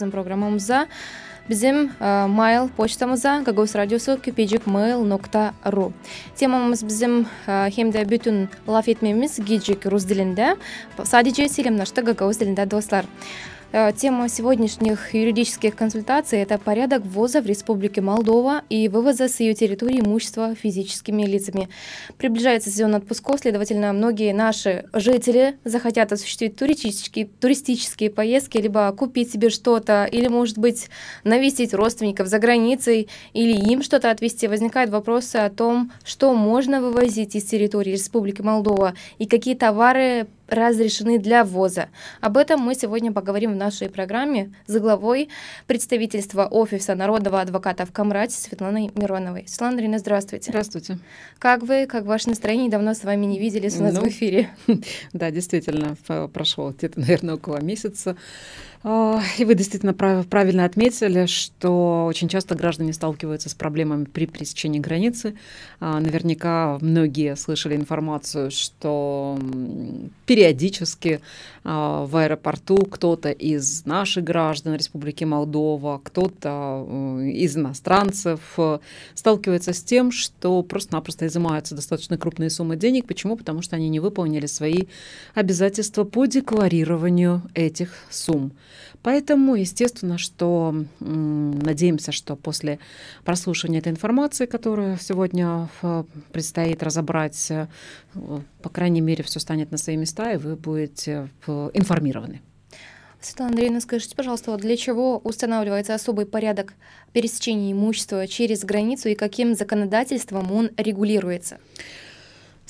біздің программамызда біздің ә, mail почтамызда гагос радиосу кюпежик mail нокта ру темамыз біздің ә, хемде бүтін лаф етмеміз гиджик рус тілінде садиже селемнашты гагауз тілінде достар Э, тема сегодняшних юридических консультаций – это порядок ввоза в Республике Молдова и вывоза с ее территории имущества физическими лицами. Приближается сезон отпусков, следовательно, многие наши жители захотят осуществить туристические, туристические поездки, либо купить себе что-то, или, может быть, навестить родственников за границей, или им что-то отвезти. Возникают вопросы о том, что можно вывозить из территории Республики Молдова и какие товары разрешены для ввоза. Об этом мы сегодня поговорим в нашей программе за главой представительства Офиса народного адвоката в Камрате Светланой Мироновой. Светлана Ирина, здравствуйте. Здравствуйте. Как вы, как ваше настроение? Давно с вами не виделись у нас ну, в эфире. Да, действительно, прошло где-то, наверное, около месяца. А, и вы действительно правильно отметили, что очень часто граждане сталкиваются с проблемами при пересечении границы. А, наверняка многие слышали информацию, что периодически а, в аэропорту кто-то из наших граждан Республики Молдова, кто-то э, из иностранцев э, сталкивается с тем, что просто-напросто изымаются достаточно крупные суммы денег. Почему? Потому что они не выполнили свои обязательства по декларированию этих сумм. Поэтому, естественно, что надеемся, что после прослушивания этой информации, которую сегодня э, предстоит разобрать, э, по крайней мере, все станет на свои места, и вы будете э, информированы. Светлана Андреевна, скажите, пожалуйста, для чего устанавливается особый порядок пересечения имущества через границу и каким законодательством он регулируется?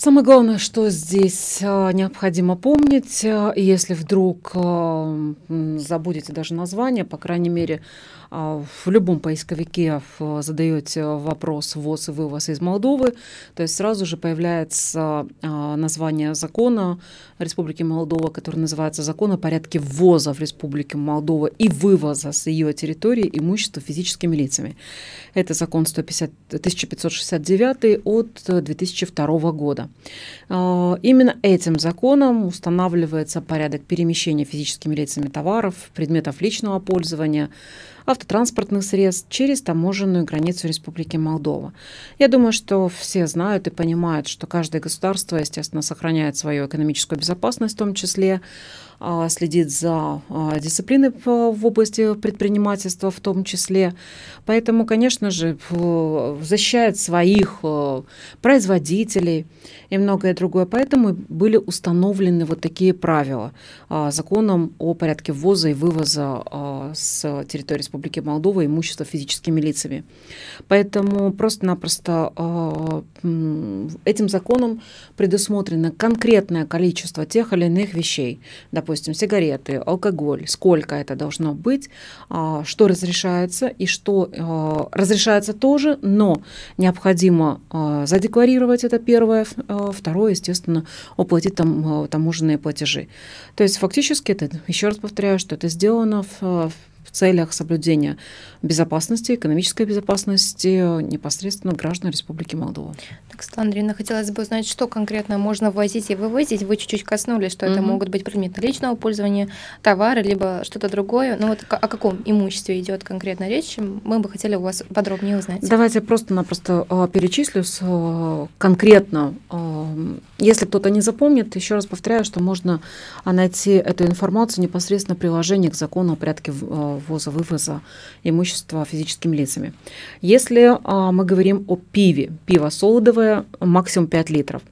Самое главное, что здесь э, необходимо помнить, э, если вдруг э, забудете даже название, по крайней мере, а, в любом поисковике э, задаете вопрос ввоз и вывоз из Молдовы, то есть сразу же появляется а, название закона Республики Молдова, который называется «Закон о порядке ввоза в Республике Молдова и вывоза с ее территории имущества физическими лицами». Это закон 150, 1569 от 2002 э, года. А, именно этим законом устанавливается порядок перемещения физическими лицами товаров, предметов личного пользования, автотранспортных средств через таможенную границу Республики Молдова. Я думаю, что все знают и понимают, что каждое государство, естественно, сохраняет свою экономическую безопасность в том числе, а, следит за а, дисциплиной в области предпринимательства в том числе. Поэтому, конечно же, защищает своих а, производителей и многое другое. Поэтому были установлены вот такие правила законом о порядке ввоза и вывоза с территории Республики Молдова имущества физическими лицами. Поэтому просто-напросто этим законом предусмотрено конкретное количество тех или иных вещей. Допустим, допустим, сигареты, алкоголь, сколько это должно быть, а, что разрешается и что а, разрешается тоже, но необходимо а, задекларировать это первое, второе, естественно, оплатить там таможенные платежи. То есть фактически это, еще раз повторяю, что это сделано в, в целях соблюдения безопасности, экономической безопасности непосредственно граждан Республики Молдова. Так, Светлана ну, хотелось бы узнать, что конкретно можно ввозить и вывозить. Вы чуть-чуть коснулись, что угу. это могут быть предметы личного пользования, товары, либо что-то другое. Но ну, вот о каком имуществе идет конкретно речь, мы бы хотели у вас подробнее узнать. Давайте просто-напросто э, перечислю а, конкретно. А, если кто-то не запомнит, еще раз повторяю, что можно найти эту информацию непосредственно в приложении к закону о порядке ввоза, вывоза имущества физическими лицами. Если а, мы говорим о пиве, пиво солодовое максимум 5 литров,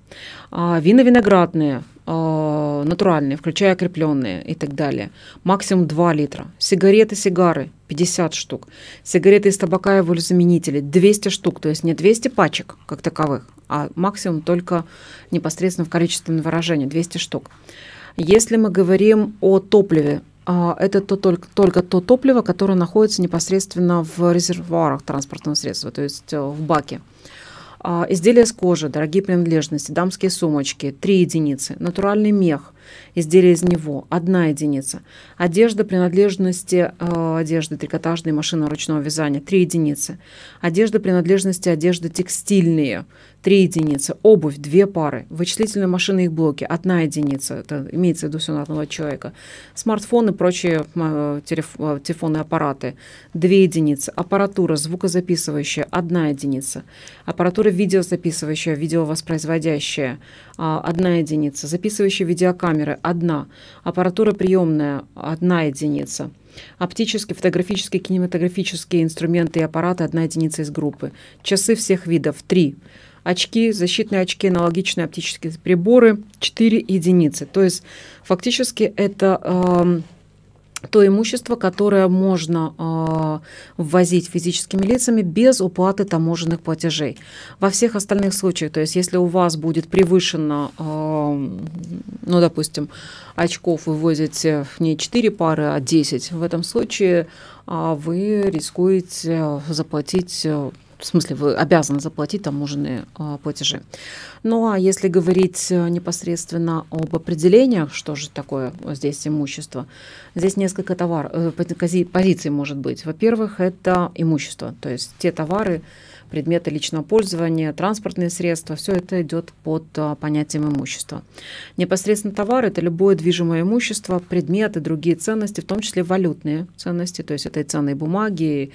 а, вина виноградные а, натуральные, включая крепленные и так далее, максимум 2 литра. Сигареты, сигары 50 штук. Сигареты из табака и его заменители 200 штук, то есть не 200 пачек как таковых, а максимум только непосредственно в количественном выражении 200 штук. Если мы говорим о топливе, а, это то, только, только то топливо, которое находится непосредственно в резервуарах транспортного средства, то есть э, в баке. А, изделия из кожи, дорогие принадлежности, дамские сумочки, 3 единицы, натуральный мех, изделия из него, одна единица. Одежда, принадлежности э, одежды, трикотажные машины ручного вязания, три единицы. Одежда, принадлежности одежды текстильные, три единицы. Обувь, две пары. Вычислительные машины и их блоки, одна единица. Это имеется в виду все на одного человека. Смартфоны, прочие э, э, телефонные аппараты, две единицы. Аппаратура звукозаписывающая, одна единица. Аппаратура видеозаписывающая, видеовоспроизводящая, а, одна единица. Записывающая видеокамера, камеры – одна, аппаратура приемная – одна единица, оптические, фотографические, кинематографические инструменты и аппараты – одна единица из группы, часы всех видов – три, очки, защитные очки, аналогичные оптические приборы – четыре единицы. То есть фактически это… Э, то имущество, которое можно э, ввозить физическими лицами без уплаты таможенных платежей. Во всех остальных случаях, то есть если у вас будет превышено, э, ну, допустим, очков вы возите не 4 пары, а 10, в этом случае э, вы рискуете заплатить э, в смысле вы обязаны заплатить таможенные э, платежи. Ну а если говорить э, непосредственно об определениях, что же такое здесь имущество, здесь несколько товар, э, позиций может быть. Во-первых, это имущество, то есть те товары, предметы личного пользования, транспортные средства, все это идет под а, понятием имущества. Непосредственно товар – это любое движимое имущество, предметы, другие ценности, в том числе валютные ценности, то есть это и ценные бумаги, и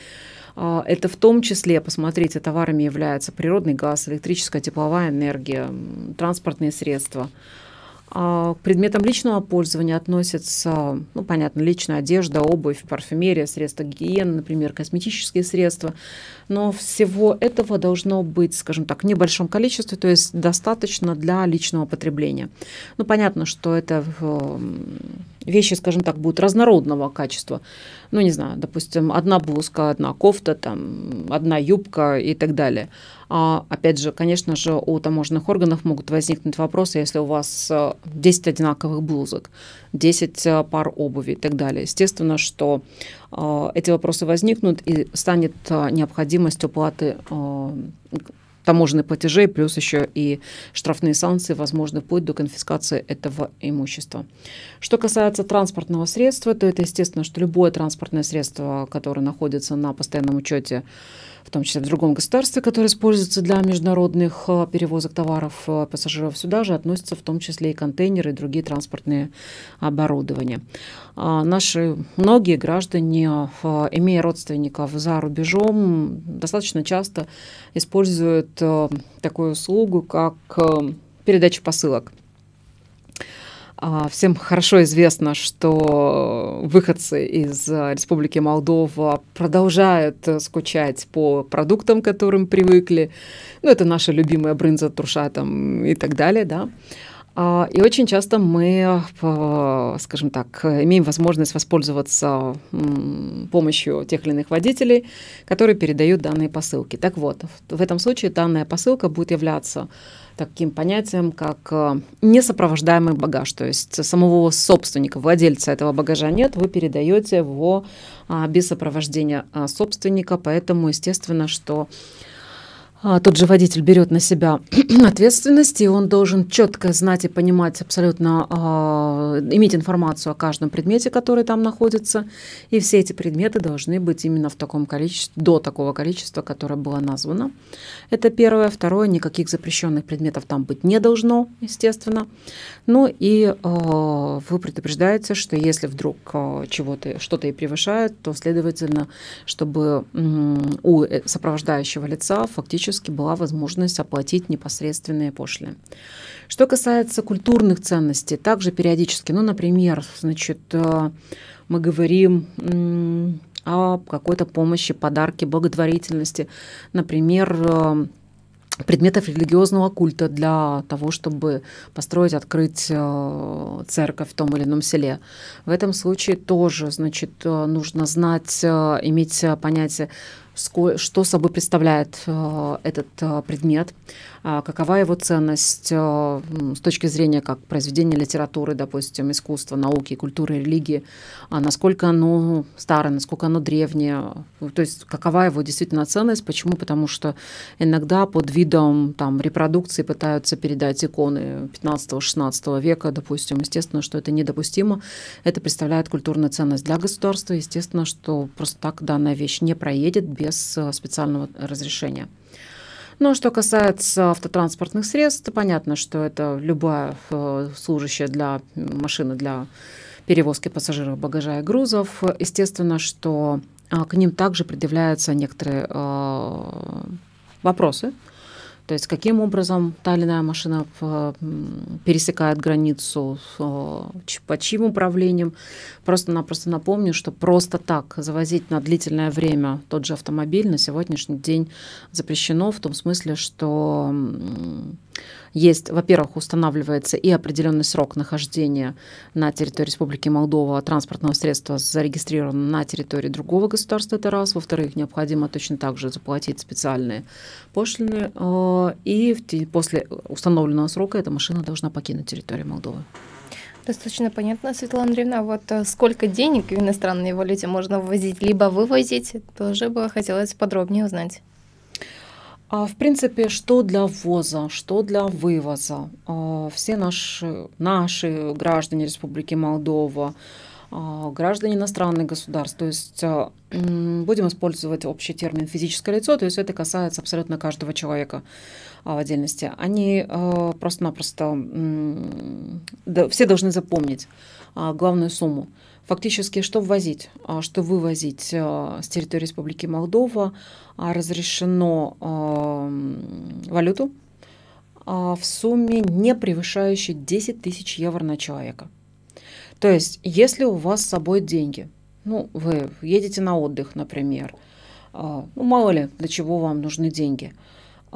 а, это в том числе, посмотрите, товарами являются природный газ, электрическая, тепловая энергия, транспортные средства – а, к предметам личного пользования относятся, ну, понятно, личная одежда, обувь, парфюмерия, средства гигиены, например, косметические средства. Но всего этого должно быть, скажем так, в небольшом количестве, то есть достаточно для личного потребления. Ну, понятно, что это э, вещи, скажем так, будут разнородного качества. Ну, не знаю, допустим, одна блузка, одна кофта, там, одна юбка и так далее. А, опять же, конечно же, у таможенных органов могут возникнуть вопросы, если у вас 10 э, одинаковых блузок, 10 э, пар обуви и так далее. Естественно, что э, эти вопросы возникнут и станет необходимость уплаты таможенных платежей, плюс еще и штрафные санкции, возможно, вплоть до конфискации этого имущества. Что касается транспортного средства, то это естественно, что любое транспортное средство, которое находится на постоянном учете в том числе в другом государстве, которое используется для международных э, перевозок товаров э, пассажиров. Сюда же относятся в том числе и контейнеры и другие транспортные оборудования. А наши многие граждане, э, имея родственников за рубежом, достаточно часто используют такую услугу, как передача посылок – а, всем хорошо известно, что выходцы из э, Республики Молдова продолжают э, скучать по продуктам, к которым привыкли. Ну, это наша любимая брынза, труша там и так далее, да. А, и очень часто мы, э, скажем так, имеем возможность воспользоваться помощью тех или иных водителей, которые передают данные посылки. Так вот, в этом случае данная посылка будет являться таким понятием, как э, несопровождаемый багаж. То есть самого собственника, владельца этого багажа нет, вы передаете его а, без сопровождения а, собственника. Поэтому, естественно, что а, тот же водитель берет на себя ответственность, и он должен четко знать и понимать абсолютно, а, иметь информацию о каждом предмете, который там находится. И все эти предметы должны быть именно в таком количестве, до такого количества, которое было названо. Это первое. Второе, никаких запрещенных предметов там быть не должно, естественно. Ну и а, вы предупреждаете, что если вдруг а, чего-то, что-то и превышает, то, следовательно, чтобы у э, сопровождающего лица фактически фактически была возможность оплатить непосредственные пошлины. Что касается культурных ценностей, также периодически, ну, например, значит, э, мы говорим о какой-то помощи, подарке, благотворительности, например, э, предметов религиозного культа для того, чтобы построить, открыть э, церковь в том или ином селе. В этом случае тоже, значит, нужно знать, иметь понятие, что собой представляет э, этот э, предмет, а, какова его ценность э, с точки зрения как произведения литературы, допустим, искусства, науки, культуры, религии, а насколько оно старое, насколько оно древнее, то есть какова его действительно ценность, почему? Потому что иногда под видом там, репродукции пытаются передать иконы 15-16 века, допустим, естественно, что это недопустимо, это представляет культурную ценность для государства, естественно, что просто так данная вещь не проедет без э, специального разрешения. Но ну, а что касается автотранспортных средств, то понятно, что это любая э, служащая для машины для перевозки пассажиров, багажа и грузов. Естественно, что а, к ним также предъявляются некоторые э, вопросы, то есть каким образом та или иная машина э, пересекает границу, э, под чьим управлением. Просто-напросто напомню, что просто так завозить на длительное время тот же автомобиль на сегодняшний день запрещено в том смысле, что есть, во-первых, устанавливается и определенный срок нахождения на территории Республики Молдова транспортного средства зарегистрированного на территории другого государства, это раз. Во-вторых, необходимо точно так же заплатить специальные пошлины. Э, и после установленного срока эта машина должна покинуть территорию Молдовы. Достаточно понятно, Светлана Андреевна. А вот э, сколько денег в иностранной валюте можно ввозить, либо вывозить, тоже бы хотелось подробнее узнать. А В принципе, что для ввоза, что для вывоза. А, все наши, наши граждане Республики Молдова, а, граждане иностранных государств, то есть а, будем использовать общий термин физическое лицо, то есть это касается абсолютно каждого человека в отдельности. Они просто-напросто, все должны запомнить главную сумму. Фактически, что ввозить, а, что вывозить э, с территории Республики Молдова а, разрешено эм, валюту а, в сумме, не превышающей 10 тысяч евро на человека. То есть, если у вас с собой деньги, ну, вы едете на отдых, например, ну, мало ли, для чего вам нужны деньги –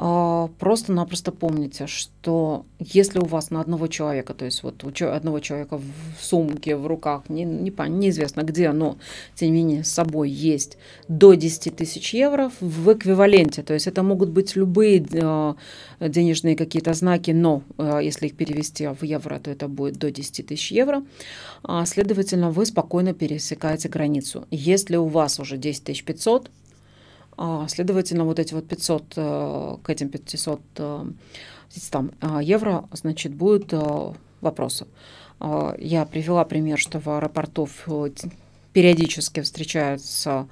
а, просто-напросто помните, что если у вас на одного человека, то есть вот у одного человека в сумке, в руках, не, не, неизвестно где, но тем не менее с собой есть до 10 тысяч евро в эквиваленте, то есть это могут быть любые а, денежные какие-то знаки, но а, если их перевести в евро, то это будет до 10 тысяч евро, следовательно, вы спокойно пересекаете границу. Если у вас уже 10 500, а, следовательно, вот эти вот 500, э, к этим 500 э, там, э, евро, значит, будет вопросов. А, я привела пример, что в аэропорту периодически встречаются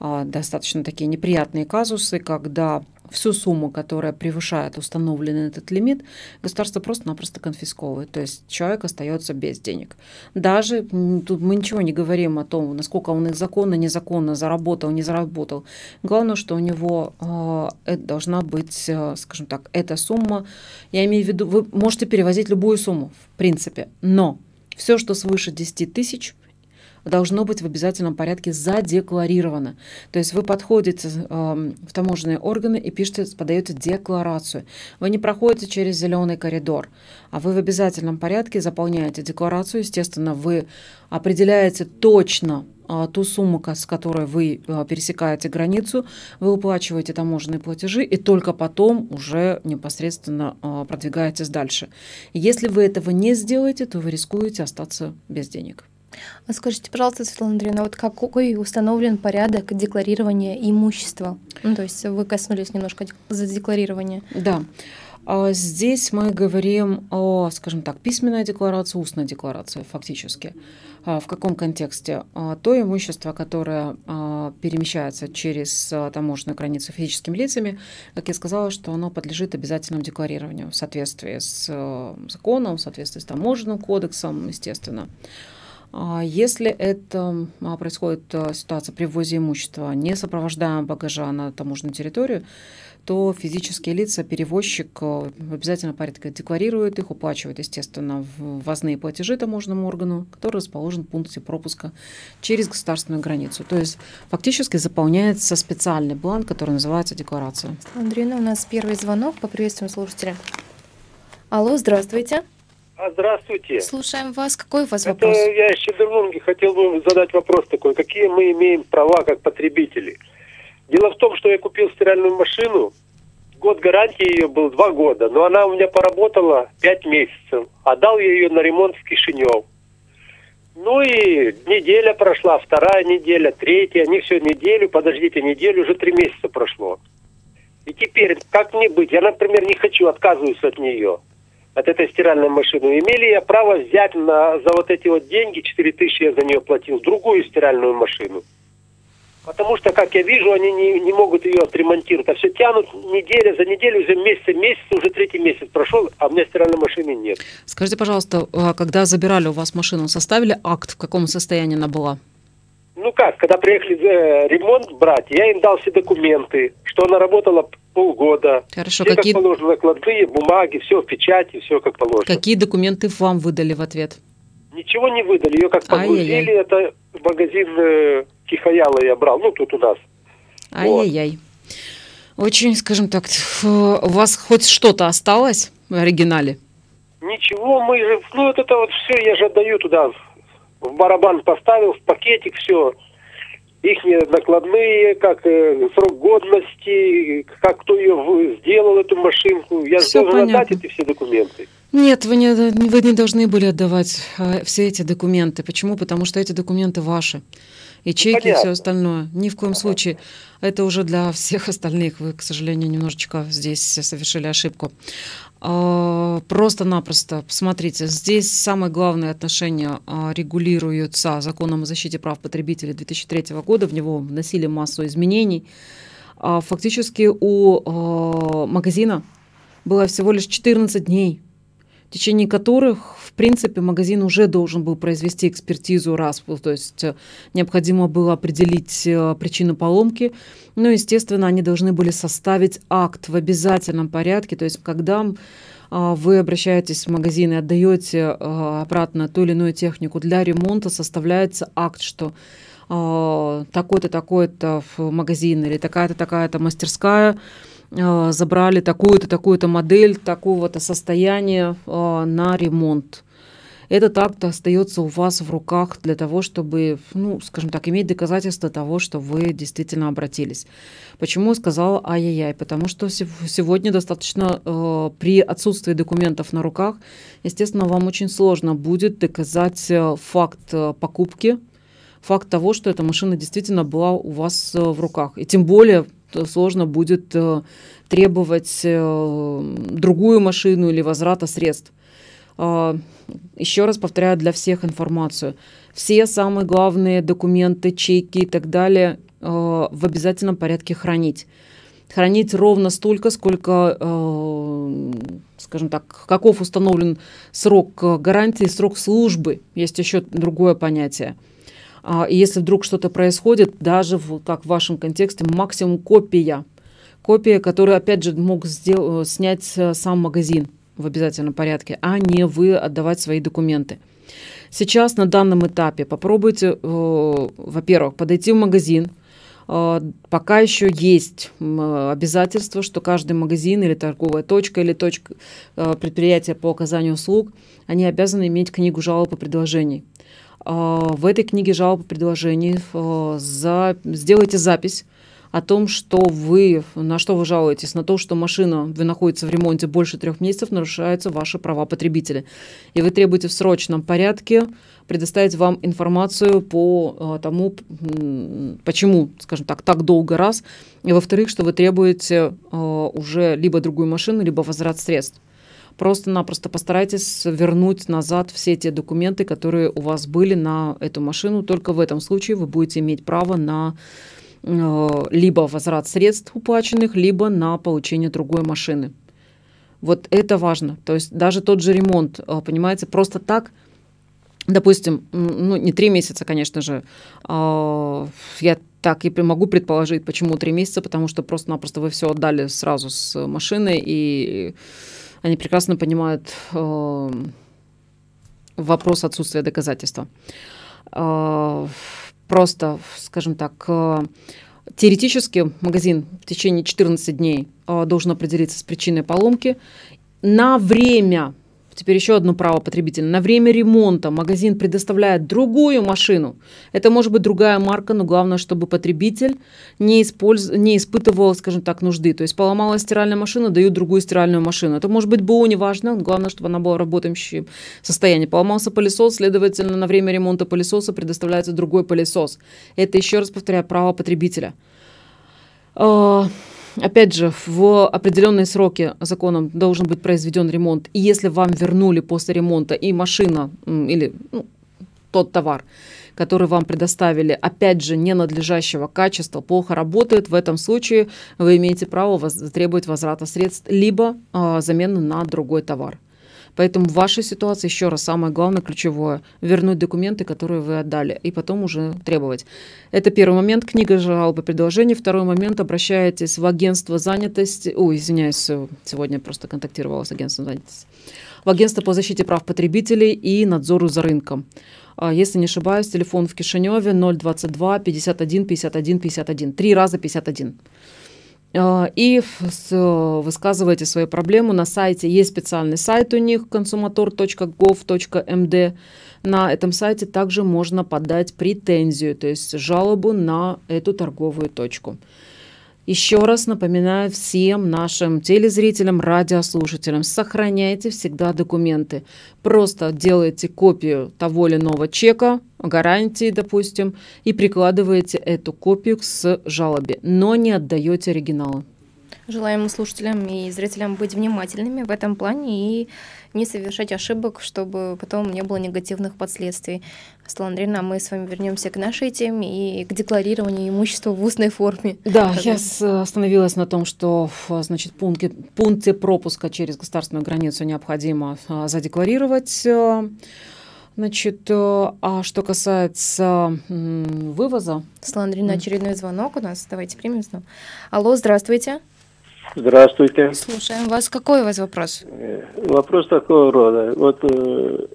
достаточно такие неприятные казусы, когда всю сумму, которая превышает установленный этот лимит, государство просто-напросто конфисковывает. То есть человек остается без денег. Даже тут мы ничего не говорим о том, насколько он их законно, незаконно заработал, не заработал. Главное, что у него а, э, должна быть, э, скажем так, эта сумма. Я имею в виду, вы можете перевозить любую сумму, в принципе, но все, что свыше 10 тысяч – должно быть в обязательном порядке задекларировано. То есть вы подходите э, в таможенные органы и пишете, подаете декларацию. Вы не проходите через зеленый коридор, а вы в обязательном порядке заполняете декларацию. Естественно, вы определяете точно а, ту сумму, с которой вы э, пересекаете границу, вы уплачиваете таможенные платежи и только потом уже непосредственно а, продвигаетесь дальше. Если вы этого не сделаете, то вы рискуете остаться без денег. А скажите, пожалуйста, Светлана Андреевна, вот какой установлен порядок декларирования имущества? Ну, то есть вы коснулись немножко за декларирование. Да. А здесь мы говорим о, скажем так, письменной декларации, устной декларации фактически. А в каком контексте? А то имущество, которое перемещается через таможенную границу физическими лицами, как я сказала, что оно подлежит обязательному декларированию в соответствии с законом, в соответствии с таможенным кодексом, Естественно. А, если это а, происходит а, ситуация при ввозе имущества, не сопровождаем багажа на таможенную территорию, то физические лица, перевозчик в обязательном порядке декларирует их, уплачивает, естественно, ввозные платежи таможенному органу, который расположен в пункте пропуска через государственную границу. То есть фактически заполняется специальный бланк, который называется декларация. Андреевна, ну, у нас первый звонок. Поприветствуем слушателя. Алло, здравствуйте. Здравствуйте. А, здравствуйте. Слушаем вас. Какой у вас Это вопрос? Это я из Чедермурги хотел бы задать вопрос такой. Какие мы имеем права как потребители? Дело в том, что я купил стиральную машину. Год гарантии ее был два года, но она у меня поработала пять месяцев. Отдал а я ее на ремонт в Кишинев. Ну и неделя прошла, вторая неделя, третья. Они все неделю, подождите, неделю, уже три месяца прошло. И теперь, как мне быть? Я, например, не хочу, отказываюсь от нее от этой стиральной машины. Имели я право взять на, за вот эти вот деньги, 4 тысячи я за нее платил, другую стиральную машину. Потому что, как я вижу, они не, не могут ее отремонтировать. А все тянут неделя за неделю, уже месяц, месяц, уже третий месяц прошел, а у меня стиральной машины нет. Скажите, пожалуйста, а когда забирали у вас машину, составили акт, в каком состоянии она была? ну как, когда приехали э, ремонт брать, я им дал все документы, что она работала полгода. Хорошо, все какие... как положено, накладные, бумаги, все в печати, все как положено. Какие документы вам выдали в ответ? Ничего не выдали, ее как погрузили, Ай-яй-яй. это магазин э, Тихояла я брал, ну тут у нас. Ай-яй-яй. Вот. Очень, скажем так, у вас хоть что-то осталось в оригинале? Ничего, мы же, ну вот это вот все, я же отдаю туда, в барабан поставил, в пакетик, все. Их накладные, как э, срок годности, как кто ее сделал, эту машинку. Я все должен понятно. отдать эти все документы. Нет, вы не, вы не должны были отдавать э, все эти документы. Почему? Потому что эти документы ваши. И чеки, Понятно. и все остальное. Ни в коем ага. случае. Это уже для всех остальных. Вы, к сожалению, немножечко здесь совершили ошибку. А, просто-напросто, посмотрите, здесь самые главные отношения а, регулируются законом о защите прав потребителей 2003 года, в него вносили массу изменений. А, фактически у магазина было всего лишь 14 дней в течение которых, в принципе, магазин уже должен был произвести экспертизу раз, то есть э, необходимо было определить э, причину поломки. Ну, естественно, они должны были составить акт в обязательном порядке, то есть когда а, вы обращаетесь в магазин и отдаете э, обратно ту или иную технику для ремонта, составляется акт, что такой-то, такой-то магазин или такая-то, такая-то мастерская – Э, забрали такую-то, такую-то модель, такого-то состояния э, на ремонт. Этот акт остается у вас в руках для того, чтобы, ну, скажем так, иметь доказательства того, что вы действительно обратились. Почему я сказала ай-яй-яй? Потому что сегодня достаточно э, при отсутствии документов на руках, естественно, вам очень сложно будет доказать э, факт покупки, факт того, что эта машина действительно была у вас в руках. И тем более сложно будет э, требовать э, другую машину или возврата средств. А, еще раз повторяю для всех информацию. Все самые главные документы, чеки и так далее э, в обязательном порядке хранить. Хранить ровно столько, сколько, скажем так, каков установлен срок гарантии, срок службы. Есть еще другое понятие. А, и если вдруг что-то происходит, даже в, как в вашем контексте, максимум копия. Копия, которую, опять же, мог сдел- э, снять э, сам магазин в обязательном порядке, а не вы отдавать свои документы. Сейчас на данном этапе попробуйте, э, во-первых, подойти в магазин. Э, пока еще есть э, обязательство, что каждый магазин или торговая точка или точка э, предприятия по оказанию услуг, они обязаны иметь книгу жалоб и предложений. Э, в этой книге жалоб и предложений э, за, сделайте запись о том, что вы, на что вы жалуетесь, на то, что машина вы находится в ремонте больше трех месяцев, нарушаются ваши права потребителя. И вы требуете в срочном порядке предоставить вам информацию по э, тому, почему, скажем так, так долго раз. И во-вторых, что вы требуете уже либо другую машину, либо возврат средств. Просто-напросто постарайтесь вернуть назад все те документы, которые у вас были на эту машину. Только в этом случае вы будете иметь право на э, либо возврат средств уплаченных, либо на получение другой машины. Вот это важно. То есть даже тот же ремонт, э, понимаете, просто так, допустим, ну не три месяца, конечно же, а, я так и могу предположить, почему три месяца, потому что просто-напросто вы все отдали сразу с машины и они прекрасно понимают э, вопрос отсутствия доказательства. Э, просто, скажем так, э, теоретически магазин в течение 14 дней э, должен определиться с причиной поломки. На время Теперь еще одно право потребителя. На время ремонта магазин предоставляет другую машину. Это может быть другая марка, но главное, чтобы потребитель не, использ... не испытывал, скажем так, нужды. То есть поломалась стиральная машина, дают другую стиральную машину. Это может быть БУ, неважно. Главное, чтобы она была в работающем состоянии. Поломался пылесос, следовательно, на время ремонта пылесоса предоставляется другой пылесос. Это, еще раз повторяю, право потребителя. А, опять же, в определенные сроки законом должен быть произведен ремонт. И если вам вернули после ремонта и машина, или ну, тот товар, который вам предоставили, опять же, ненадлежащего качества, плохо работает, в этом случае вы имеете право воз- возврата средств, либо э, а, замены на другой товар. Поэтому ваша ситуация, еще раз, самое главное, ключевое, вернуть документы, которые вы отдали, и потом уже требовать. Это первый момент, книга жалобы предложений. Второй момент, обращаетесь в агентство занятости, О, извиняюсь, э, сегодня просто контактировала с агентством занятости, в агентство по защите прав потребителей и надзору за рынком а, если не ошибаюсь, телефон в Кишиневе 022 51 51 51. Три раза 51. А, и высказываете свою проблему на сайте. Есть специальный сайт у них консуматор.gov.md. Эм на этом сайте также можно подать претензию, то есть жалобу на эту торговую точку. Еще раз напоминаю всем нашим телезрителям, радиослушателям, сохраняйте всегда документы. Просто делайте копию того или иного чека, гарантии, допустим, и прикладываете эту копию с жалобе, но не отдаете оригиналы. Желаем слушателям и зрителям быть внимательными в этом плане и не совершать ошибок, чтобы потом не было негативных последствий. Светлана Андреевна, а мы с вами вернемся к нашей теме и к декларированию имущества в устной форме. Да, я э, остановилась на том, что значит, пункты, пункты пропуска через государственную границу необходимо а, задекларировать. Э. Значит, э, а что касается вывоза... Светлана Андреевна, очередной звонок у нас. Давайте примем звонок. Алло, здравствуйте. Здравствуйте. Здравствуйте. Слушаем вас. Какой у вас вопрос? Э, вопрос такого рода. Вот э,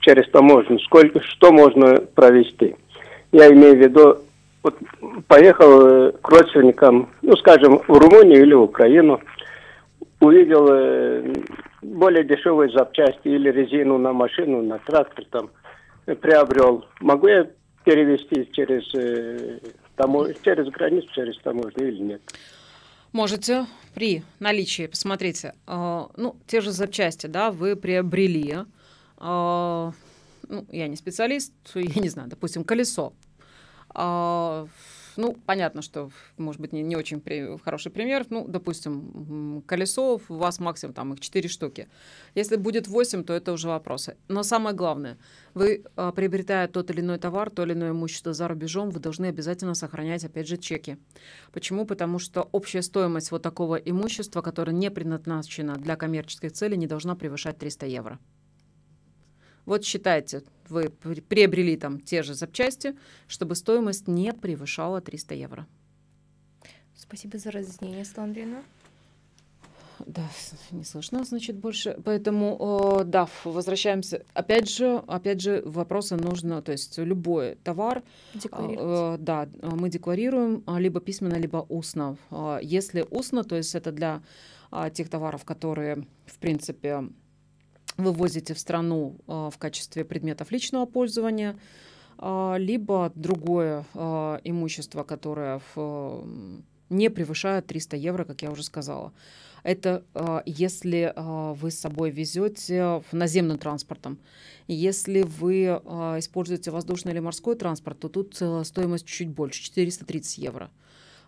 через таможню сколько, что можно провести? Я имею в виду, вот поехал э, к родственникам, ну, скажем, в Румынию или в Украину, увидел э, более дешевые запчасти или резину на машину, на трактор там, э, приобрел. Могу я перевести через, э, тамо... через границу, через таможню или нет? Можете при наличии, посмотрите, э, ну, те же запчасти, да, вы приобрели, э, ну, я не специалист, я не знаю, допустим, колесо. Э, ну, понятно, что, может быть, не, не очень при, хороший пример. Ну, допустим, колесо у вас максимум там их 4 штуки. Если будет 8, то это уже вопросы. Но самое главное, вы, а, приобретая тот или иной товар, то или иное имущество за рубежом, вы должны обязательно сохранять, опять же, чеки. Почему? Потому что общая стоимость вот такого имущества, которое не предназначено для коммерческих целей, не должна превышать 300 евро. Вот считайте, вы приобрели там те же запчасти, чтобы стоимость не превышала 300 евро. Спасибо за разъяснение, Сландрина. Да, не слышно, значит, больше. Поэтому, э, да, возвращаемся. Опять же, опять же, вопросы нужно, то есть любой товар, а, э, да, мы декларируем а, либо письменно, либо устно. А, если устно, то есть это для тех товаров, которые, в принципе, вывозите в страну а, в качестве предметов личного пользования, а, либо другое а, имущество, которое не превышает 300 евро, как я уже сказала. Это если вы с собой везете наземным транспортом. Если вы используете воздушный или морской транспорт, то тут стоимость чуть больше, 430 евро.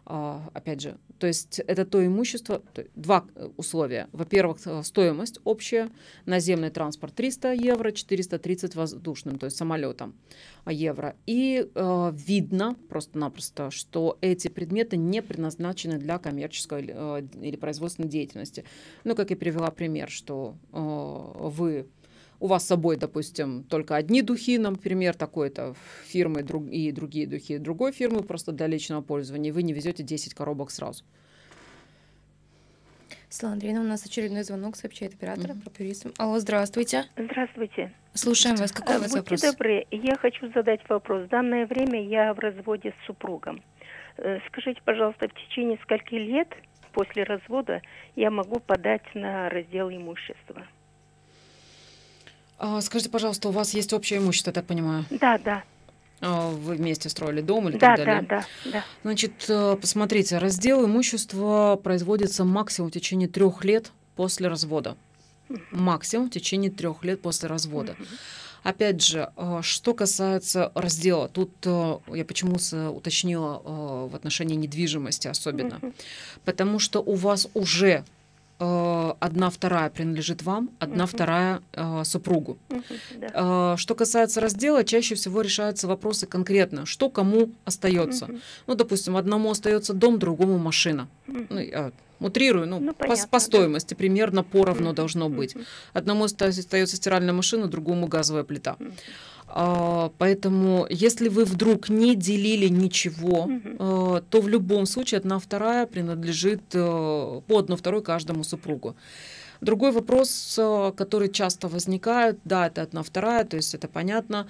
А, опять же, то есть это то имущество, два э, условия. Во-первых, э, стоимость общая, наземный транспорт 300 евро, 430 воздушным, то есть самолетом а, евро. И э, видно просто-напросто, что эти предметы не предназначены для коммерческой э, или производственной деятельности. Ну, как я привела пример, что э, вы у вас с собой, допустим, только одни духи, например, такой-то фирмы друг, и другие духи другой фирмы, просто для личного пользования, и вы не везете 10 коробок сразу. Светлана Андреевна, у нас очередной звонок сообщает оператор mm-hmm. про туризм. Алло, здравствуйте. Здравствуйте. Слушаем вас. Какой у вас э, Будьте вопрос? добры, я хочу задать вопрос. В данное время я в разводе с супругом. Э, скажите, пожалуйста, в течение скольких лет после развода я могу подать на раздел имущества? А, скажите, пожалуйста, у вас есть общее имущество, я так понимаю? Да, да. А, вы вместе строили дом или да, так далее? Да, да, да. Значит, э, посмотрите, раздел имущества производится максимум в течение трех лет после развода. Максимум в течение трех лет после развода. Опять же, э, что касается раздела, тут э, я почему то уточнила в отношении недвижимости особенно, потому что у вас уже Э, одна вторая принадлежит вам, одна угу. вторая э, супругу. Угу, да. э, что касается раздела, чаще всего решаются вопросы конкретно, что кому остается. Угу. Ну, допустим, одному остается дом, другому машина. Угу. Ну, я а, утрирую, ну, ну, ну понятно, по, по стоимости да. примерно поровну угу. должно быть. Одному остается стиральная машина, другому газовая плита. Угу. А, поэтому, если вы вдруг не делили ничего, угу. то в любом случае одна вторая принадлежит а, по одну второй каждому супругу. Другой вопрос, который часто возникает, да, это одна вторая, то есть это понятно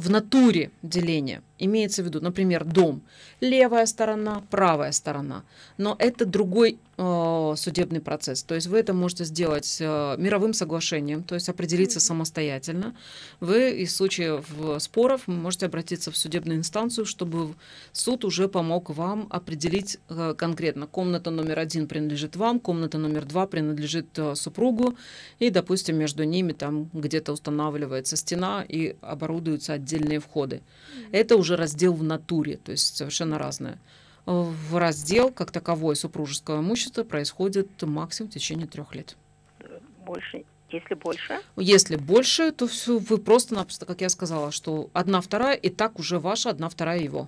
в натуре деления Имеется в виду, например, дом. Левая сторона, правая сторона. Но это другой э, судебный процесс. То есть вы это можете сделать э, мировым соглашением, то есть определиться самостоятельно. Вы из случаев споров можете обратиться в судебную инстанцию, чтобы суд уже помог вам определить э, конкретно. Комната номер один принадлежит вам, комната номер два принадлежит э, супругу. И, допустим, между ними там где-то устанавливается стена и оборудуется отдельно отдельные входы. Это уже раздел в натуре, то есть совершенно разное. В раздел, как таковое супружеского имущества, происходит максимум в течение трех лет. Больше если больше? Если больше, то все, вы просто-напросто, как я сказала, что одна вторая, и так уже ваша, одна вторая его.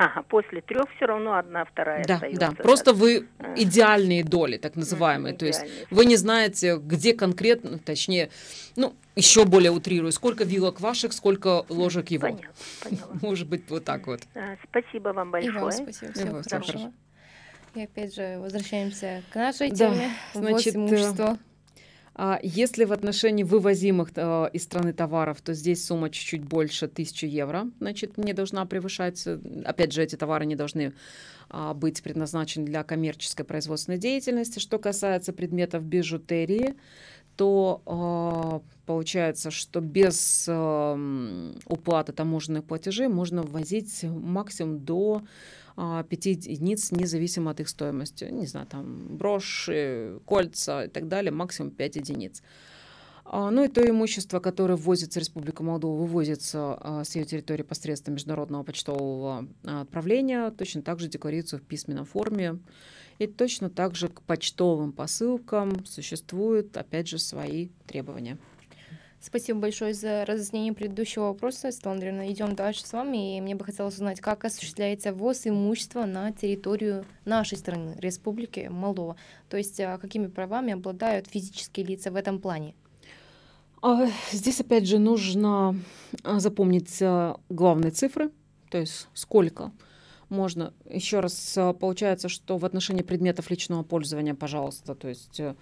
Ага, после трех все равно одна вторая да, остается. Да, просто вы идеальные доли, так называемые. Идеальные. То есть вы не знаете, где конкретно, точнее, ну, еще более утрирую, сколько вилок ваших, сколько ложек его. Понятно, поняла. Может быть, вот так вот. А, спасибо вам большое. И вам спасибо. Всего хорошего. И опять же, возвращаемся к нашей теме. да, теме. Значит, имущество. Э, а если в отношении вывозимых а, из страны товаров, то здесь сумма чуть-чуть больше 1000 евро, значит, не должна превышать, опять же, эти товары не должны а, быть предназначены для коммерческой производственной деятельности. Что касается предметов бижутерии, то получается, что без уплаты таможенных платежей можно ввозить максимум до 5 а, единиц, независимо от их стоимости. Не знаю, там броши, кольца и так далее, максимум 5 единиц. А, ну и то имущество, которое ввозится в Республику Молдова, вывозится а, с ее территории посредством международного почтового отправления, точно так же декларируется в письменной форме. И точно так же к почтовым посылкам существуют, опять же, свои требования. Спасибо большое за разъяснение предыдущего вопроса, Светлана Идем дальше с вами. И мне бы хотелось узнать, как осуществляется ввоз имущества на территорию нашей страны, Республики Молдова. То есть а, какими правами обладают физические лица в этом плане? А, здесь, опять же, нужно а, запомнить главные цифры, то есть сколько – можно. Еще раз э, получается, что в отношении предметов личного пользования, пожалуйста, то есть, э,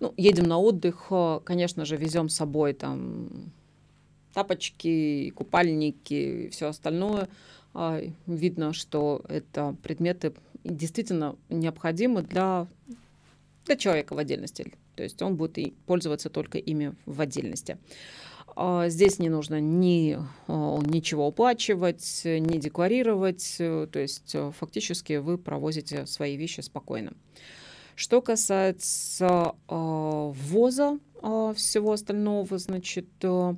ну, едем на отдых, э, конечно же, везем с собой там тапочки, купальники и все остальное. А, видно, что это предметы действительно необходимы для, для человека в отдельности. То есть он будет и пользоваться только ими в отдельности. А, здесь не нужно ни, ничего уплачивать, ни декларировать, э, то есть э, фактически вы провозите свои вещи спокойно. Что касается а, ввоза а, всего остального, значит, э,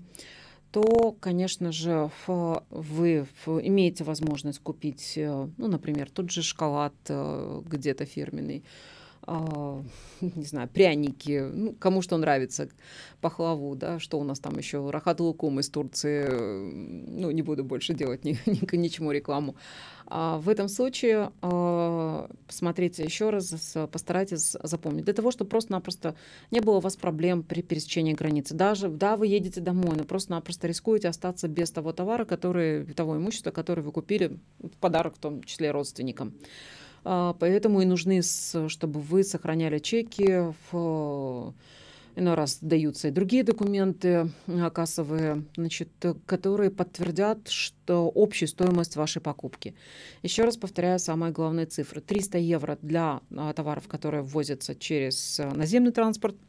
то, конечно же, вы имеете возможность купить, ну, например, тот же шоколад где-то фирменный, а, не знаю, пряники, ну, кому что нравится, пахлаву, да, что у нас там еще, рахат лукум из Турции, ну, не буду больше делать ни, ни, ничему рекламу. А в этом случае а, посмотрите еще раз, постарайтесь запомнить. Для того, чтобы просто-напросто не было у вас проблем при пересечении границы. Даже, да, вы едете домой, но просто-напросто рискуете остаться без того товара, который, того имущества, которое вы купили, в подарок в том числе родственникам. А, поэтому и нужны, чтобы вы сохраняли чеки, в, иной раз даются и другие документы а, кассовые, значит, которые подтвердят, что общую стоимость вашей покупки. Еще раз повторяю самые главные цифры. 300 евро для а, товаров, которые ввозятся через наземный транспорт –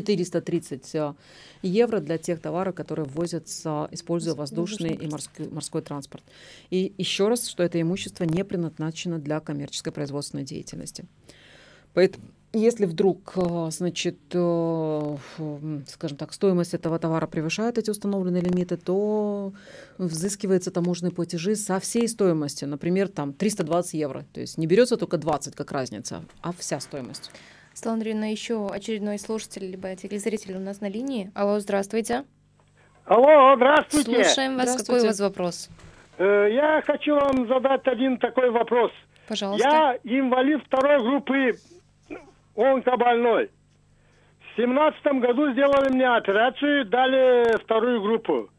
430 э, евро для тех товаров, которые ввозятся, используя воздушный и морской, морской транспорт. И еще раз, что это имущество не предназначено для коммерческой производственной деятельности. Поэтому если вдруг, э, значит, э, скажем так, стоимость этого товара превышает эти установленные лимиты, то взыскиваются таможенные платежи со всей стоимости, например, там 320 евро. То есть не берется только 20 как разница, а вся стоимость. Светлана Андреевна, еще очередной слушатель, либо телезритель у нас на линии. Алло, здравствуйте. Алло, здравствуйте. Слушаем вас. Здравствуйте. Какой у вас вопрос? Э, я хочу вам задать один такой вопрос. Пожалуйста. Я инвалид второй группы онкобольной. В семнадцатом году сделали мне операцию, дали вторую группу.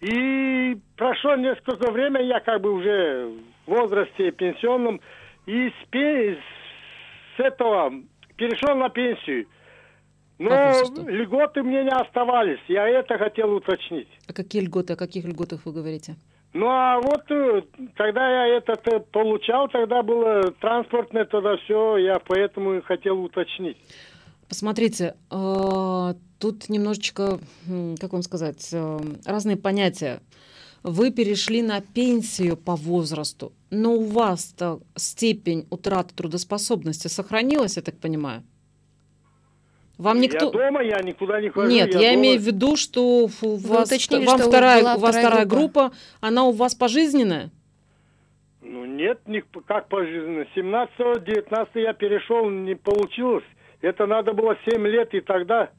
И прошло несколько времени, я как бы уже в возрасте пенсионном, и с, с этого перешел на пенсию. Но Отлично. льготы мне не оставались. Я это хотел уточнить. А какие льготы? О каких льготах вы говорите? Ну а вот э, когда я этот э, получал, тогда было транспортное, тогда все, я поэтому и хотел уточнить. Посмотрите, э, тут немножечко, как вам сказать, разные понятия вы перешли на пенсию по возрасту, но у вас-то степень утраты трудоспособности сохранилась, я так понимаю? Вам никто... Я дома, я никуда не хожу. Нет, я, я дома... имею в виду, что у ну, вас, уточнили, вам что вторая, у вас вторая группа. группа, она у вас пожизненная? Ну нет, не, как пожизненная. 17-19 я перешел, не получилось. Это надо было 7 лет и тогда.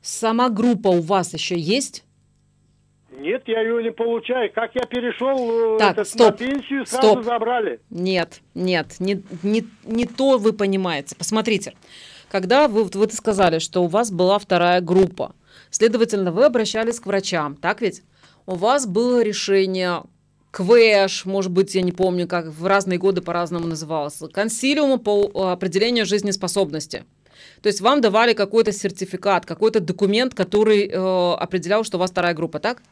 Сама группа у вас еще есть? Нет, я ее не получаю. Как я перешел э, так, этот, стоп, на пенсию, сразу стоп. забрали. Нет, нет, не, не, не то вы понимаете. Посмотрите, когда вы, вот вы сказали, что у вас была вторая группа, следовательно, вы обращались к врачам, так ведь? У вас было решение КВЭШ, может быть, я не помню, как в разные годы по-разному назывался консилиума по э, определению жизнеспособности. То есть вам давали какой-то сертификат, какой-то документ, который э, определял, что у вас вторая группа, так?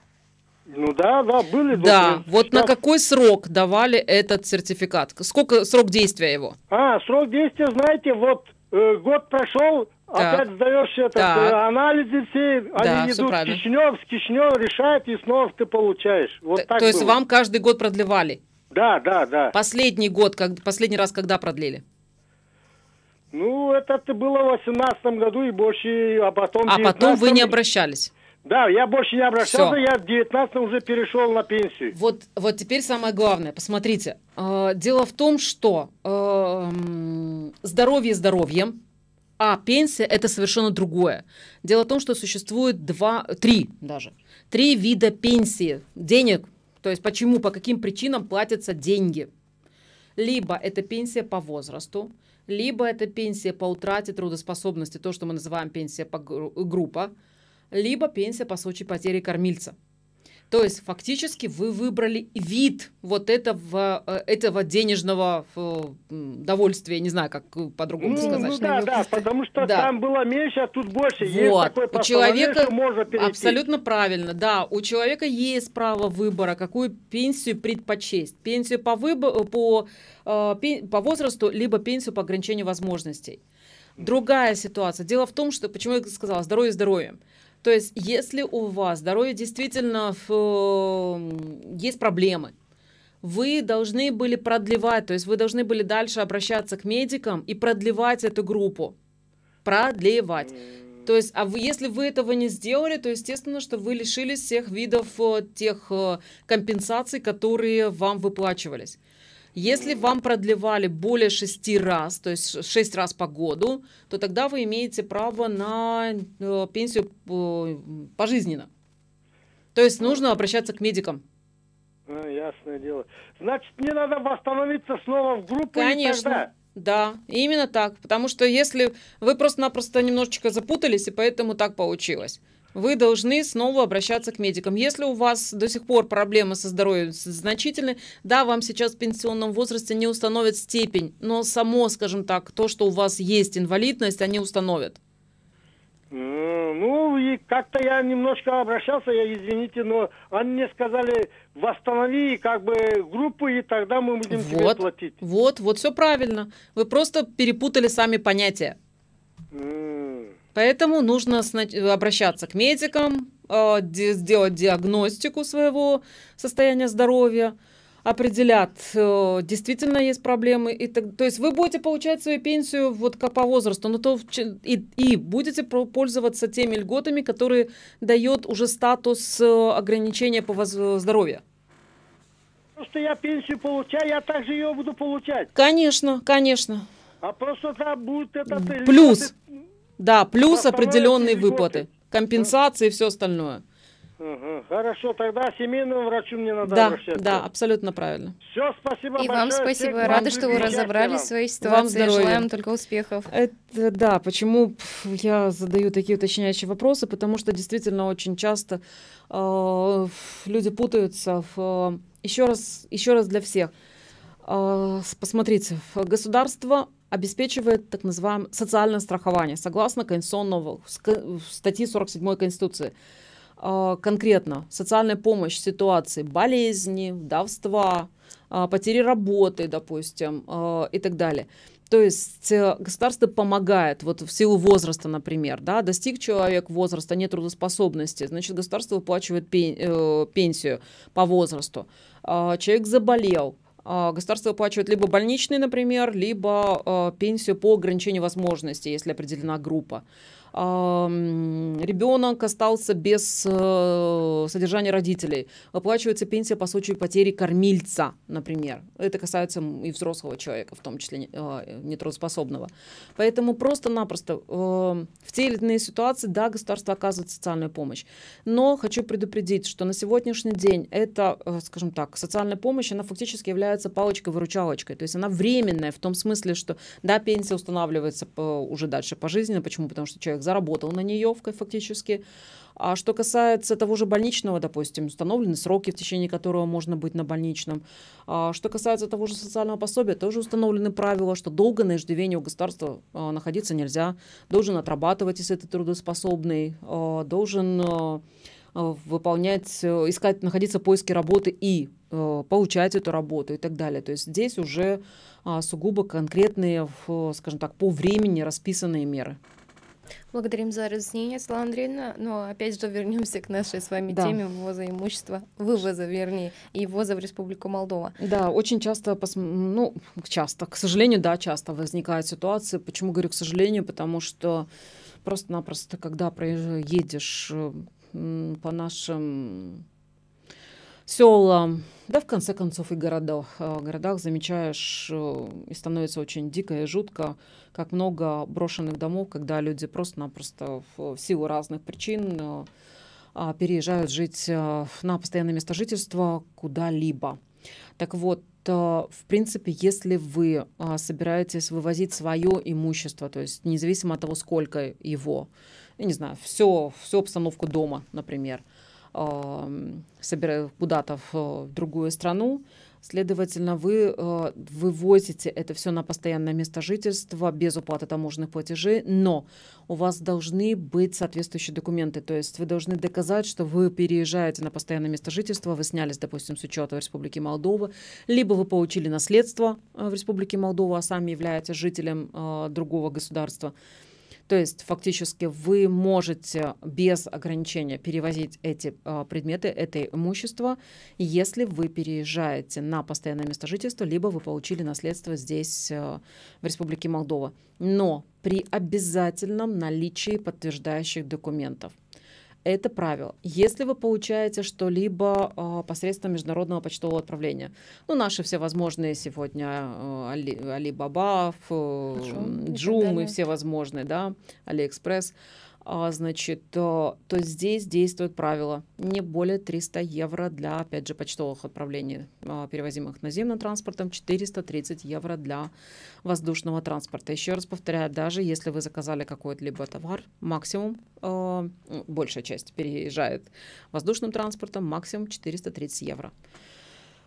Ну да, да, были. Да, думаю, вот сейчас... на какой срок давали этот сертификат? Сколько срок действия его? А, срок действия, знаете, вот э, год прошел, так. опять сдаешь это, э, так. анализы все, да, они все идут правильно. в Кишинев, с Кишинева решает, и снова ты получаешь. Вот Т- так то было. есть вам каждый год продлевали? Да, да, да. Последний год, как, последний раз когда продлили? Ну, это было в восемнадцатом году и больше, а потом... А потом вы не обращались? Да, я больше не обращался, Всё. я в 19 уже перешел на пенсию. Вот, вот теперь самое главное, посмотрите. Э, дело в том, что э, здоровье здоровьем, а пенсия это совершенно другое. Дело в том, что существует два, три даже, три вида пенсии, денег. То есть почему, по каким причинам платятся деньги. Либо это пенсия по возрасту, либо это пенсия по утрате трудоспособности, то, что мы называем пенсия по группа, либо пенсия по случаю потери кормильца. То есть фактически вы выбрали вид вот этого, э, этого денежного э, довольствия, не знаю, как э, по-другому ну, сказать. Ну да, да, потому что да. там было меньше, а тут больше. Вот. Есть такой у человека ну, можно абсолютно правильно, да, у человека есть право выбора, какую пенсию предпочесть. Пенсию по, выбору, по, по возрасту, либо пенсию по ограничению возможностей. Другая ситуация. Дело в том, что, почему я сказала, здоровье здоровьем то есть, если у вас здоровье действительно э, есть проблемы, вы должны были продлевать, то есть вы должны были дальше обращаться к медикам и продлевать эту группу. Продлевать. То есть, а вы, если вы этого не сделали, то естественно, что вы лишились всех видов э, тех э, компенсаций, которые вам выплачивались. Если вам продлевали более шести раз, то есть шесть раз по году, то тогда вы имеете право на э, пенсию э, пожизненно. То есть нужно обращаться к медикам. Ну, ясное дело. Значит, мне надо восстановиться снова в группу Конечно. И тогда... Да, именно так. Потому что если вы просто-напросто немножечко запутались, и поэтому так получилось вы должны снова обращаться к медикам. Если у вас до сих пор проблемы со здоровьем значительны, да, вам сейчас в пенсионном возрасте не установят степень, но само, скажем так, то, что у вас есть инвалидность, они установят. Э, ну, и как-то я немножко обращался, я извините, но они мне сказали, восстанови как бы группу, и тогда мы будем вот, тебе платить. Вот, вот, все правильно. Вы просто перепутали сами понятия. Mm. Поэтому нужно э, обращаться к медикам, э, сделать диагностику своего состояния здоровья, определят, э, действительно есть проблемы. И так, то есть вы будете получать свою пенсию вот как по возрасту, но то и, и будете пользоваться теми льготами, которые дает уже статус ограничения по здоровью. Просто я пенсию получаю, я также ее буду получать. Конечно, конечно. А просто там будет этот... Плюс. Льготы да, ну, плюс определенные выплаты, компенсации и все остальное. Хорошо, тогда семейному врачу мне надо да, обращаться. Да, абсолютно правильно. Все, спасибо И вам спасибо. Всех Рада, что вы разобрали вам. свои ситуации. Вам Желаем только успехов. Это, да, почему я задаю такие уточняющие вопросы, потому что действительно очень часто э, люди путаются. В, а, еще, раз, еще раз для всех. Э, посмотрите, государство обеспечивает так называемое социальное страхование, согласно конституционного статьи 47 Конституции. А, конкретно социальная помощь ситуации болезни, вдовства, а, потери работы, допустим, а, и так далее. То есть э, государство помогает, вот в силу возраста, например, да, достиг человек возраста нетрудоспособности, значит, государство выплачивает пен э, пенсию по возрасту. Человек заболел, а, государство выплачивает либо больничный, например, либо а, пенсию по ограничению возможностей, если определена группа ребенок остался без э, содержания родителей, выплачивается пенсия по случаю потери кормильца, например. Это касается и взрослого человека, в том числе а, нетрудоспособного. Поэтому просто-напросто в те или иные ситуации, да, государство оказывает социальную помощь. Но хочу предупредить, что на сегодняшний день это, э, скажем так, социальная помощь, она фактически является палочкой-выручалочкой. То есть она временная в том смысле, что, да, пенсия устанавливается э, уже дальше по пожизненно. Почему? Потому что человек так заработал на нее фактически. А что касается того же больничного, допустим, установлены сроки, в течение которого можно быть на больничном. А что касается того же социального пособия, тоже установлены правила, что долго на иждивении у государства а, находиться нельзя. Должен отрабатывать, если ты трудоспособный, а, должен а, а выполнять, э, искать, находиться в поиске работы и э, получать эту работу и так далее. То есть здесь уже а, сугубо конкретные, скажем так, по времени расписанные меры. Благодарим за разъяснение, Светлана Андреевна. Но опять же вернемся к нашей с вами да. теме ввоза имущества, вывоза, вернее, и ввоза в Республику Молдова. Да, очень часто, ну, часто, к сожалению, да, часто возникают ситуации. Почему говорю к сожалению? Потому что просто-напросто, когда едешь э, по нашим селам, да, в конце концов, и городах. Э, в городах замечаешь, э, и становится очень дико и жутко, как много брошенных домов, когда люди просто-напросто в силу разных причин э, а, переезжают жить на постоянное место жительства куда-либо. Так вот, в принципе, если вы собираетесь вывозить свое имущество, то есть независимо от того, сколько его, я не знаю, все, всю обстановку дома, например – куда-то в другую страну. Следовательно, вы э, вывозите это все на постоянное место жительства без уплаты таможенных платежей, но у вас должны быть соответствующие документы. То есть вы должны доказать, что вы переезжаете на постоянное место жительства, вы снялись, допустим, с учета в Республике Молдова, либо вы получили наследство э, в Республике Молдова, а сами являетесь жителем э, другого государства. То есть фактически вы можете без ограничения перевозить эти а, предметы, это имущество, если вы переезжаете на постоянное место жительства, либо вы получили наследство здесь, а, в Республике Молдова. Но при обязательном наличии подтверждающих документов. Это правило. Если вы получаете что-либо э, посредством международного почтового отправления, ну, наши все возможные сегодня а, э, Али, Алибаба, Джум и, все возможные, да, Алиэкспресс, а, значит, то, то здесь действует правило не более 300 евро для, опять же, почтовых отправлений, а, перевозимых наземным транспортом, 430 евро для воздушного транспорта. Еще раз повторяю, даже если вы заказали какой-либо товар, максимум, а, ну, большая часть переезжает воздушным транспортом, максимум 430 евро.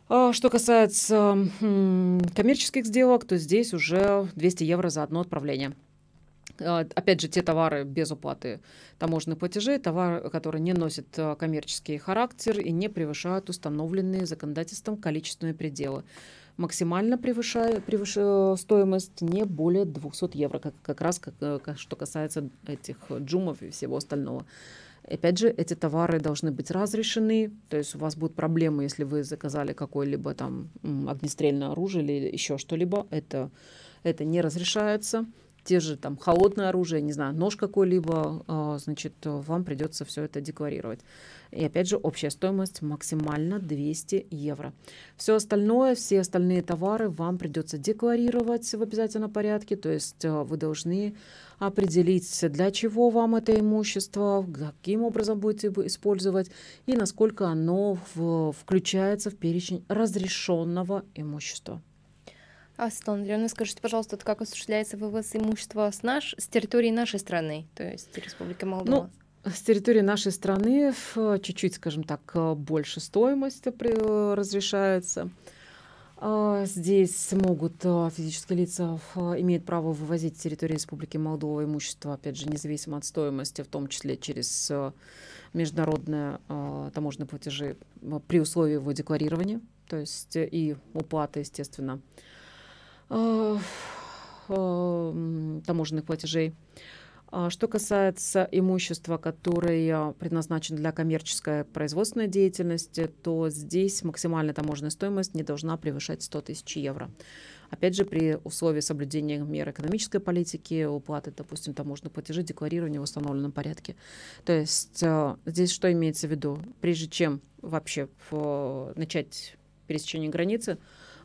Что касается коммерческих сделок, то здесь уже 200 евро за одно отправление. А, опять же, те товары без уплаты таможенных платежей, товары, которые не носят а, коммерческий характер и не превышают установленные законодательством количественные пределы. Максимально превышая, превыше, э, стоимость не более 200 евро, как, как раз как, э, что касается этих джумов и всего остального. Опять же, эти товары должны быть разрешены, то есть у вас будут проблемы, если вы заказали какое-либо там огнестрельное оружие или еще что-либо, это, это не разрешается те же там холодное оружие, не знаю, нож какой-либо, а, значит, вам придется все это декларировать. И опять же, общая стоимость максимально 200 евро. Все остальное, все остальные товары вам придется декларировать в обязательном порядке, то есть а, вы должны определить, для чего вам это имущество, каким образом будете использовать и насколько оно в, включается в перечень разрешенного имущества. А, Светлана Андреевна, скажите, пожалуйста, как осуществляется вывоз имущества с, наш, с территории нашей страны, то есть Республики Молдова? Ну, с территории нашей страны чуть-чуть, скажем так, э, больше стоимость э, разрешается. А, здесь могут э, физические лица имеют право вывозить с территории Республики Молдова имущество, опять же, независимо от стоимости, в том числе через международные таможенные платежи при условии его декларирования, то есть и уплаты, естественно. Э, э, таможенных платежей. А что касается имущества, которое предназначено для коммерческой производственной деятельности, то здесь максимальная таможенная стоимость не должна превышать 100 тысяч евро. Опять же, при условии соблюдения мер экономической политики, уплаты, допустим, таможенных платежей, декларирования в установленном порядке. То есть э, здесь что имеется в виду? Прежде чем вообще начать пересечение границы,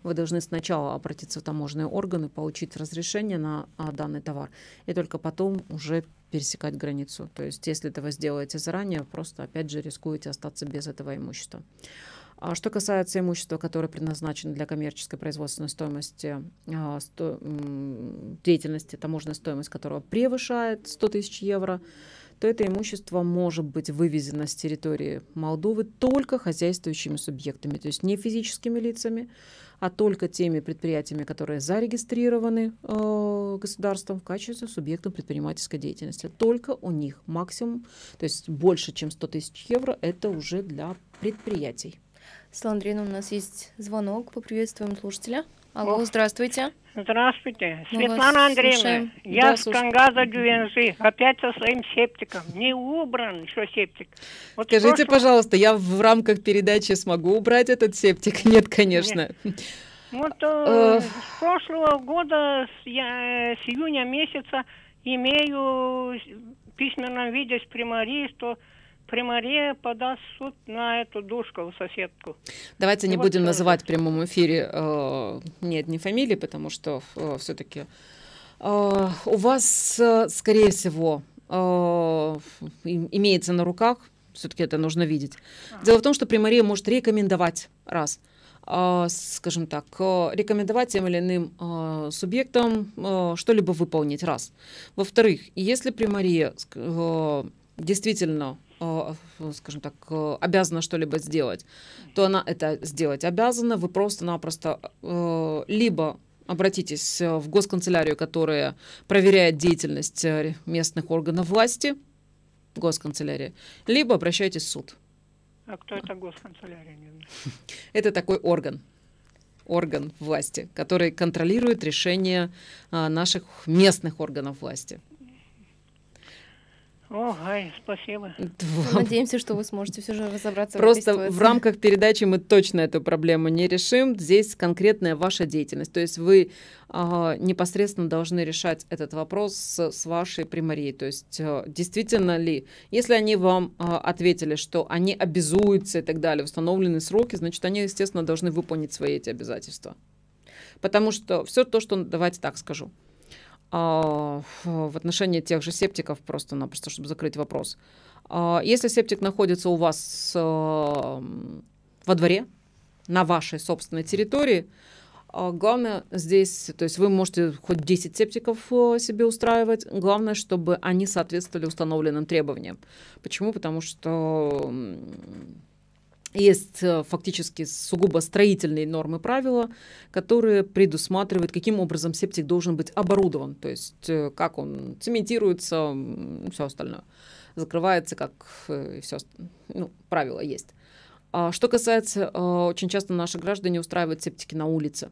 вы должны сначала обратиться в таможенные органы, получить разрешение на а, данный товар, и только потом уже пересекать границу. То есть, если этого сделаете заранее, просто, опять же, рискуете остаться без этого имущества. А что касается имущества, которое предназначено для коммерческой производственной стоимости, а, сто, деятельности, таможенная стоимость которого превышает 100 тысяч евро, то это имущество может быть вывезено с территории Молдовы только хозяйствующими субъектами, то есть не физическими лицами, а только теми предприятиями, которые зарегистрированы э, государством в качестве субъекта предпринимательской деятельности. Только у них максимум, то есть больше, чем 100 тысяч евро, это уже для предприятий. Сандрином, у нас есть звонок. Поприветствуем слушателя. Алло, здравствуйте. Здравствуйте. Мы Светлана Андреевна, слушаем. я да, с Кангаза Дюенжи, опять со своим септиком. Не убран еще септик. Вот Скажите, прошлом... пожалуйста, я в рамках передачи смогу убрать этот септик? Нет, конечно. Нет. Вот э, с прошлого года, с, я, с июня месяца, имею в письменном виде с примари, что Примария подаст суд на эту душку соседку. Давайте и не вот будем называть в прямом эфире, э, нет, не фамилии, потому что э, все-таки э, у вас, э, скорее всего, э, имеется на руках, все-таки это нужно видеть. А. Дело в том, что Примария может рекомендовать раз э, скажем так, э, рекомендовать тем или иным э, субъектам что-либо выполнить, раз. Во-вторых, если примария действительно а, скажем так, э, обязана что-либо сделать, то она это сделать обязана. Вы просто-напросто э, либо обратитесь э, в госканцелярию, которая проверяет деятельность местных органов власти, госканцелярия, либо обращайтесь в суд. А кто это госканцелярия? Это такой орган орган власти, который контролирует решения а, наших местных органов власти. Ой, спасибо. Два. Надеемся, что вы сможете все же разобраться. Просто в, в рамках передачи мы точно эту проблему не решим. Здесь конкретная ваша деятельность. То есть вы а, непосредственно должны решать этот вопрос с, с вашей примарией. То есть а, действительно ли, если они вам а, ответили, что они обязуются и так далее, установлены сроки, значит, они, естественно, должны выполнить свои эти обязательства. Потому что все то, что, давайте так скажу, а, в отношении тех же септиков, просто-напросто, чтобы закрыть вопрос. А, если септик находится у вас а, во дворе, на вашей собственной территории, а, Главное здесь, то есть вы можете хоть 10 септиков э, себе устраивать, главное, чтобы они соответствовали установленным требованиям. Почему? Потому что есть э, фактически сугубо строительные нормы правила, которые предусматривают, каким образом септик должен быть оборудован, то есть э, как он цементируется, все остальное, закрывается, как э, все, ну, правила есть. А что касается, очень часто наши граждане устраивают септики на улице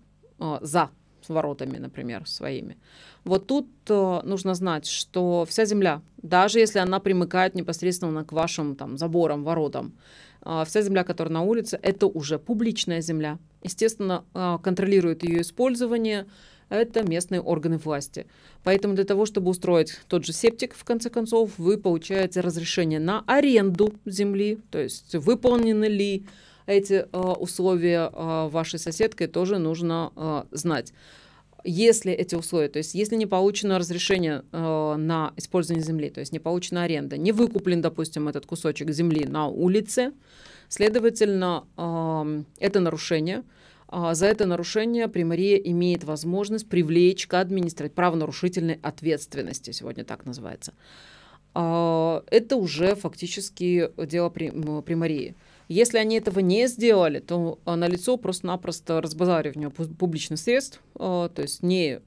за воротами, например, своими. Вот тут э, нужно знать, что вся земля, даже если она примыкает непосредственно к вашим там, заборам, воротам, а, вся земля, которая на улице, это уже публичная земля. Естественно, а, контролирует ее использование, это местные органы власти. Поэтому для того, чтобы устроить тот же септик, в конце концов, вы получаете разрешение на аренду земли, то есть выполнены ли эти э, условия э, вашей соседкой, тоже нужно э, знать. Если эти условия, то есть если не получено разрешение на использование земли, то есть не получена аренда, не выкуплен, допустим, этот кусочек земли на улице, следовательно, это нарушение. А, за это нарушение примария имеет возможность привлечь к административной правонарушительной ответственности, сегодня так называется. А, это уже фактически дело примарии. Если они этого не сделали, то а, на лицо просто-напросто разбазаривание публичных средств, то есть не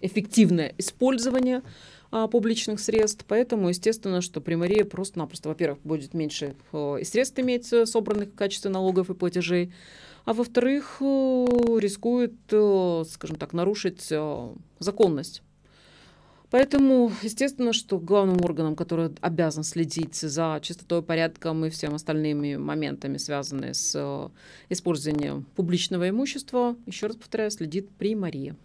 эффективное использование а, публичных средств. Поэтому, естественно, что Примария просто-напросто, во-первых, будет меньше э, и средств иметь, э, собранных в качестве налогов и платежей, а во-вторых, э, рискует, скажем так, нарушить законность Поэтому, естественно, что главным органом, который обязан следить за чистотой, порядком и всем остальными моментами, связанными с использованием публичного имущества, еще раз повторяю, следит примария.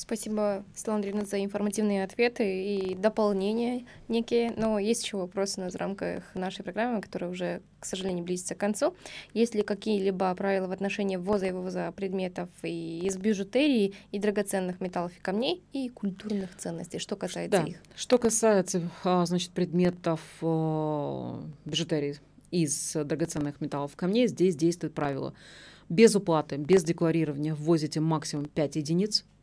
Спасибо, Светлана Андреевна, за информативные ответы и дополнения некие. Но есть еще вопросы у нас в рамках нашей программы, которая уже, к сожалению, близится к концу. Есть ли какие-либо правила в отношении ввоза и вывоза предметов и из бижутерии и драгоценных металлов и камней и культурных ценностей? Что касается да. их? Что касается, а, значит, предметов а, бижутерии из драгоценных металлов и камней, здесь действует правило. Без уплаты, без декларирования ввозите максимум 5 единиц –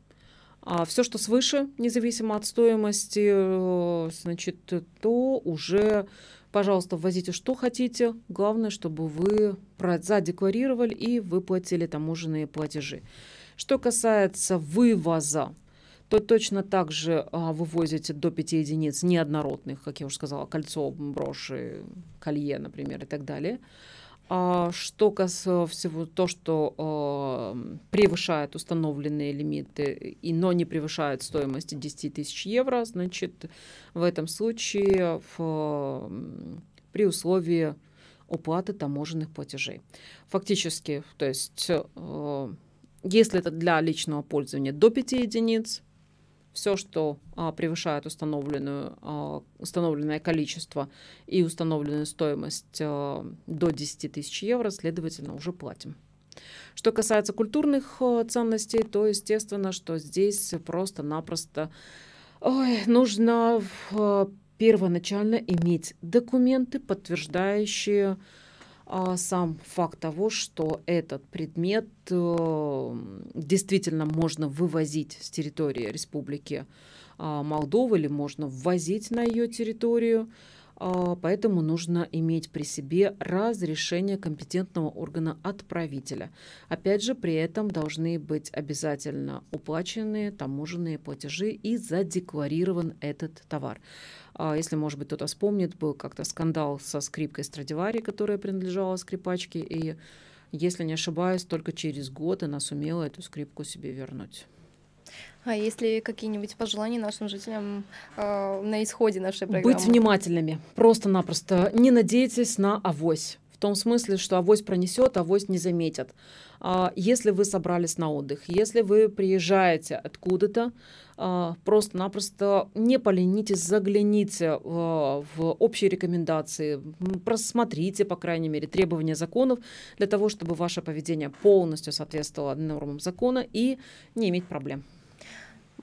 а все, что свыше, независимо от стоимости, э, значит, то уже, пожалуйста, ввозите что хотите. Главное, чтобы вы задекларировали и выплатили таможенные платежи. Что касается вывоза, то точно так же а, вывозите до 5 единиц неоднородных, как я уже сказала, кольцо, броши, колье, например, и так далее – а, что касается всего то, что э, превышает установленные лимиты, и, но не превышает стоимости 10 тысяч евро, значит, в этом случае в, при условии уплаты таможенных платежей. Фактически, то есть, э, если это для личного пользования до 5 единиц, все, что а, превышает установленную, а, установленное количество и установленную стоимость а, до 10 тысяч евро, следовательно, уже платим. Что касается культурных а, ценностей, то, естественно, что здесь просто-напросто ой, нужно в, а, первоначально иметь документы, подтверждающие а сам факт того, что этот предмет эм, действительно можно вывозить с территории Республики а, Молдова или можно ввозить на ее территорию. А, поэтому нужно иметь при себе разрешение компетентного органа отправителя. Опять же, при этом должны быть обязательно уплачены таможенные платежи и задекларирован этот товар. А, если, может быть, кто-то вспомнит, был как-то скандал со скрипкой Страдивари, которая принадлежала скрипачке, и, если не ошибаюсь, только через год она сумела эту скрипку себе вернуть. А если какие-нибудь пожелания нашим жителям э, на исходе нашей программы? Быть внимательными. Просто-напросто не надейтесь на авось. В том смысле, что авось пронесет, авось не заметят. А, если вы собрались на отдых, если вы приезжаете откуда-то, а, просто-напросто не поленитесь, загляните в общие рекомендации, просмотрите, по крайней мере, требования законов для того, чтобы ваше поведение полностью соответствовало нормам закона и не иметь проблем.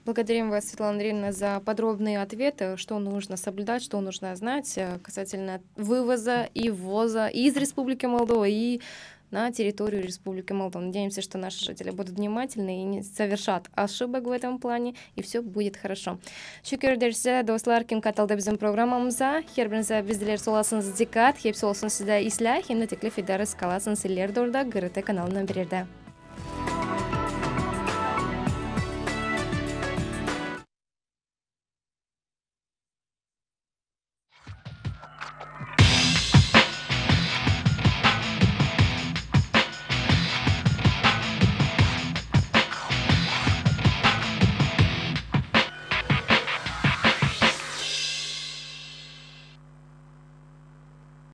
Благодарим вас, Светлана Андреевна, за подробные ответы, что нужно соблюдать, что нужно знать э, касательно вывоза и ввоза из Республики Молдова и на территорию Республики Молдова. Надеемся, что наши жители будут внимательны и не совершат ошибок в этом плане, и все будет хорошо. Шүкір дәрсе достлар, кем каталды біздің за Хербінізі бізділер соласыңыз декат, хеп соласың сізді ислә, хемді теклиф едәрі скаласың сілер дорда ГРТ каналынан берерді.